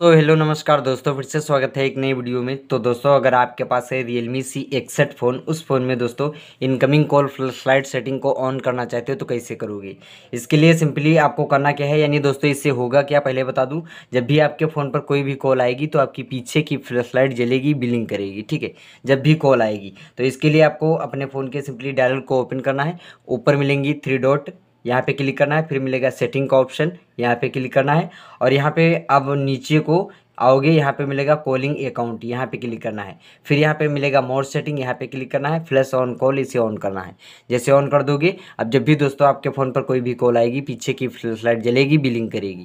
तो हेलो नमस्कार दोस्तों फिर से स्वागत है एक नई वीडियो में तो दोस्तों अगर आपके पास है रियलमी सी एक्सेट फ़ोन उस फ़ोन में दोस्तों इनकमिंग कॉल फ्लैश सेटिंग को ऑन करना चाहते हो तो कैसे करोगे इसके लिए सिंपली आपको करना क्या है यानी दोस्तों इससे होगा क्या पहले बता दूं जब भी आपके फ़ोन पर कोई भी कॉल आएगी तो आपकी पीछे की फ्लैश लाइट जलेगी बिलिंग करेगी ठीक है जब भी कॉल आएगी तो इसके लिए आपको अपने फ़ोन के सिंपली डायल को ओपन करना है ऊपर मिलेंगी थ्री डॉट यहाँ पे क्लिक करना है फिर मिलेगा सेटिंग का ऑप्शन यहाँ पे क्लिक करना है और यहाँ पे अब नीचे को आओगे यहाँ पे मिलेगा कॉलिंग अकाउंट यहाँ पे क्लिक करना है फिर यहाँ पे मिलेगा मोर सेटिंग यहाँ पे क्लिक करना है फ्लैश ऑन कॉल इसे ऑन करना है जैसे ऑन कर दोगे अब जब भी दोस्तों आपके फ़ोन पर कोई भी कॉल आएगी पीछे की फ्लैश लाइट जलेगी बिलिंग करेगी